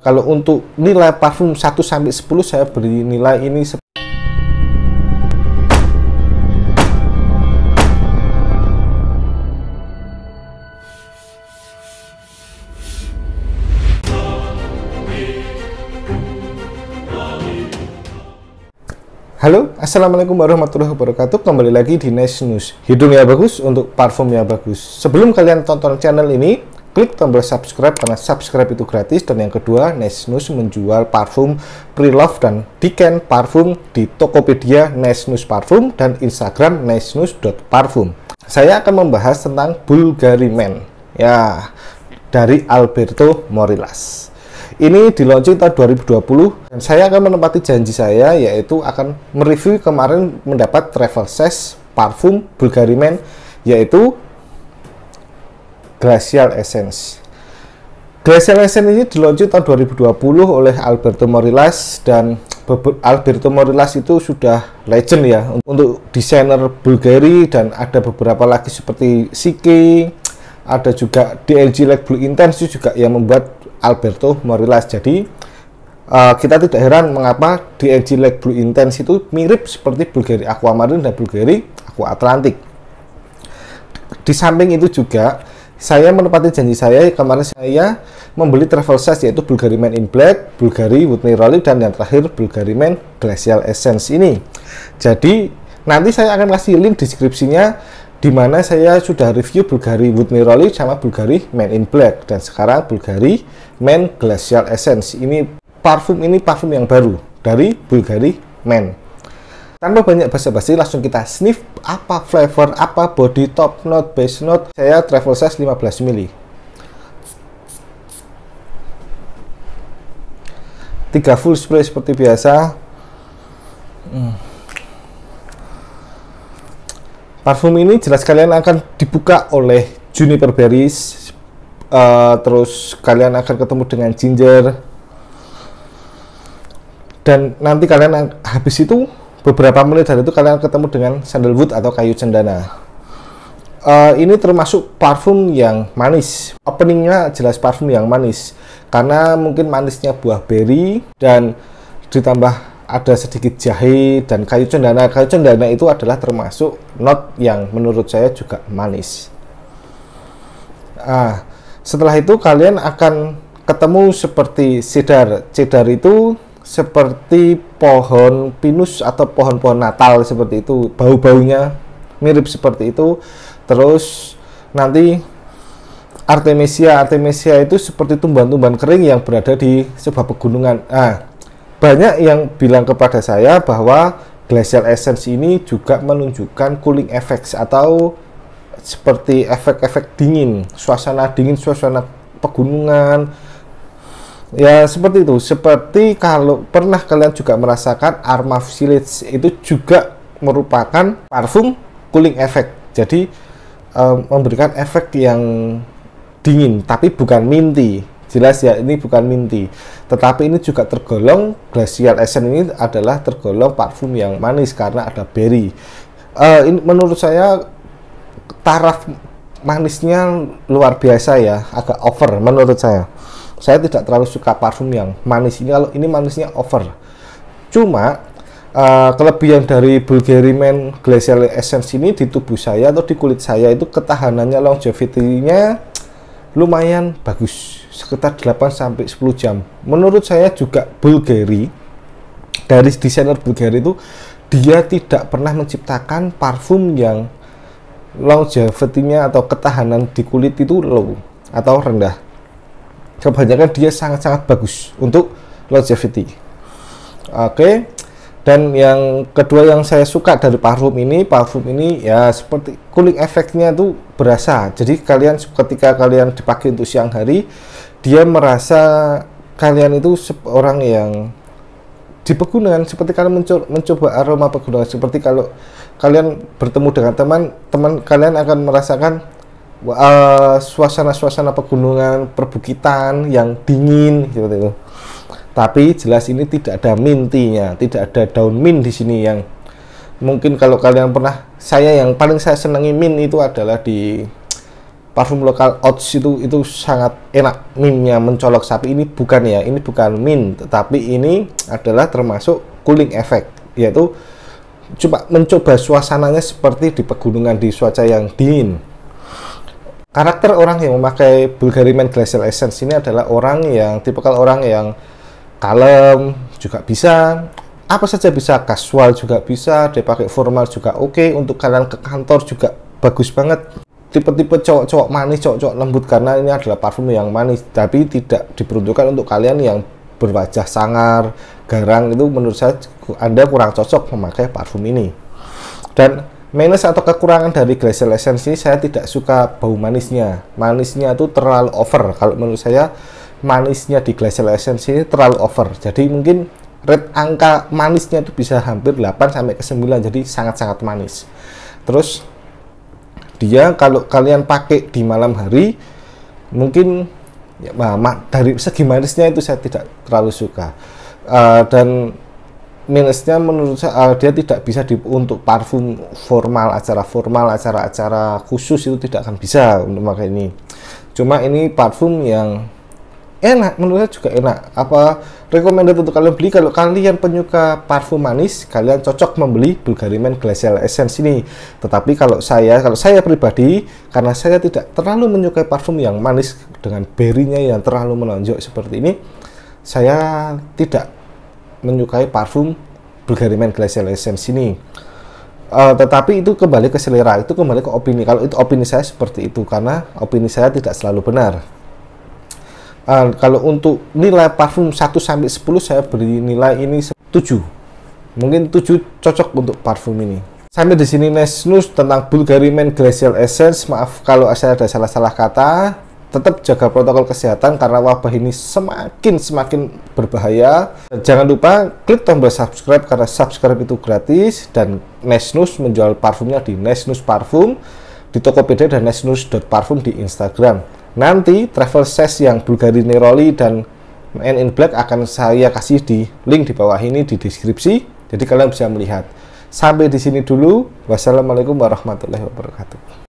Kalau untuk nilai parfum 1 sampai 10 saya beri nilai ini Halo, Assalamualaikum warahmatullahi wabarakatuh Kembali lagi di Nice News Hidung bagus untuk parfumnya bagus Sebelum kalian tonton channel ini Klik tombol subscribe karena subscribe itu gratis dan yang kedua Nesnus menjual parfum pre dan Diken parfum di Tokopedia Nesnus Parfum dan Instagram nesnus.parfum. Saya akan membahas tentang Bulgari Men. Ya, dari Alberto Morillas. Ini di tahun 2020 dan saya akan menempati janji saya yaitu akan mereview kemarin mendapat travel size parfum Bulgari Men yaitu Glacial Essence. Glacial Essence ini diluncur tahun 2020 oleh Alberto Morillas dan Alberto Morillas itu sudah legend ya untuk desainer Bulgari dan ada beberapa lagi seperti Siki, ada juga DLG Light Blue Intense juga yang membuat Alberto Morillas. Jadi uh, kita tidak heran mengapa DLG Light Blue Intense itu mirip seperti Bulgari Aquamarine dan Bulgari Aqua Atlantic. Di samping itu juga saya menepati janji saya kemarin saya membeli travel size yaitu Bulgari Man in Black, Bulgari Woodney Raleigh dan yang terakhir Bulgari Man Glacial Essence ini. Jadi nanti saya akan kasih link deskripsinya di mana saya sudah review Bulgari Woodney Raleigh sama Bulgari Man in Black dan sekarang Bulgari Man Glacial Essence. Ini parfum ini parfum yang baru dari Bulgari Man. Tanpa banyak basa-basi, langsung kita sniff apa flavor, apa body, top note, base note. Saya travel size 15 mili. 3 full spray seperti biasa. Hmm. Parfum ini jelas kalian akan dibuka oleh juniper berries, uh, terus kalian akan ketemu dengan ginger, dan nanti kalian habis itu Beberapa menit dari itu kalian ketemu dengan sandalwood atau kayu cendana. Uh, ini termasuk parfum yang manis. Openingnya jelas parfum yang manis karena mungkin manisnya buah berry dan ditambah ada sedikit jahe dan kayu cendana. Kayu cendana itu adalah termasuk not yang menurut saya juga manis. Ah, setelah itu kalian akan ketemu seperti cedar. Cedar itu seperti pohon pinus atau pohon-pohon natal seperti itu bau-baunya mirip seperti itu terus nanti artemisia artemisia itu seperti tumbuhan-tumbuhan kering yang berada di sebuah pegunungan ah banyak yang bilang kepada saya bahwa glacial essence ini juga menunjukkan cooling effects atau seperti efek-efek dingin suasana dingin suasana pegunungan ya seperti itu seperti kalau pernah kalian juga merasakan Arma Village itu juga merupakan parfum cooling effect jadi um, memberikan efek yang dingin tapi bukan minty jelas ya ini bukan minty tetapi ini juga tergolong glacial essence ini adalah tergolong parfum yang manis karena ada berry uh, ini menurut saya taraf manisnya luar biasa ya agak over menurut saya saya tidak terlalu suka parfum yang manis ini kalau ini manisnya over cuma uh, kelebihan dari Bulgari Men Glacial Essence ini di tubuh saya atau di kulit saya itu ketahanannya longevity-nya lumayan bagus sekitar 8 sampai 10 jam menurut saya juga Bulgari dari desainer Bulgari itu dia tidak pernah menciptakan parfum yang longevity-nya atau ketahanan di kulit itu low atau rendah kebanyakan dia sangat-sangat bagus untuk longevity oke okay. dan yang kedua yang saya suka dari parfum ini parfum ini ya seperti cooling efeknya itu berasa jadi kalian ketika kalian dipakai untuk siang hari dia merasa kalian itu seorang yang di pegunungan seperti kalian mencoba, mencoba aroma pegunungan seperti kalau kalian bertemu dengan teman teman kalian akan merasakan suasana eh, suasana-suasana pegunungan, perbukitan yang dingin seperti itu. Tapi jelas ini tidak ada mintinya, tidak ada daun mint di sini yang mungkin kalau kalian pernah saya yang paling saya senangi mint itu adalah di parfum lokal Ots itu itu sangat enak mintnya mencolok sapi ini bukan ya ini bukan mint, tapi ini adalah termasuk cooling effect yaitu coba mencoba suasananya seperti di pegunungan di cuaca yang dingin Karakter orang yang memakai Bulgari Man Glacial Essence ini adalah orang yang tipikal orang yang kalem juga bisa, apa saja bisa, kasual juga bisa, dipakai formal juga oke, okay. untuk kalian ke kantor juga bagus banget. Tipe-tipe cowok-cowok manis, cowok-cowok lembut karena ini adalah parfum yang manis, tapi tidak diperuntukkan untuk kalian yang berwajah sangar, garang itu menurut saya Anda kurang cocok memakai parfum ini. Dan minus atau kekurangan dari glacial essence ini saya tidak suka bau manisnya manisnya itu terlalu over kalau menurut saya manisnya di glacial essence ini terlalu over jadi mungkin red angka manisnya itu bisa hampir 8 sampai ke 9 jadi sangat-sangat manis terus dia kalau kalian pakai di malam hari mungkin ya, dari segi manisnya itu saya tidak terlalu suka uh, dan minusnya menurut saya uh, dia tidak bisa di, untuk parfum formal acara formal acara-acara khusus itu tidak akan bisa untuk pakai ini cuma ini parfum yang enak menurut saya juga enak apa recommended untuk kalian beli kalau kalian penyuka parfum manis kalian cocok membeli Bulgari Men Glacial Essence ini tetapi kalau saya kalau saya pribadi karena saya tidak terlalu menyukai parfum yang manis dengan berinya yang terlalu menonjol seperti ini saya tidak menyukai parfum Bulgari Men Glacial Essence ini. Uh, eh, tetapi itu kembali ke selera, itu kembali ke opini. Kalau itu opini saya seperti itu karena opini saya tidak selalu benar. Uh, kalau untuk nilai parfum 1 sampai 10 saya beri nilai ini 7. Mungkin 7 cocok untuk parfum ini. Sampai di sini Nesnus tentang Bulgari Men Glacial Essence. Maaf kalau saya ada salah-salah kata tetap jaga protokol kesehatan karena wabah ini semakin semakin berbahaya. Jangan lupa klik tombol subscribe karena subscribe itu gratis dan Nesnus menjual parfumnya di Nesnus Parfum di Tokopedia dan nesnus.parfum di Instagram. Nanti travel size yang Bulgari Neroli dan Man in Black akan saya kasih di link di bawah ini di deskripsi. Jadi kalian bisa melihat. Sampai di sini dulu. Wassalamualaikum warahmatullahi wabarakatuh.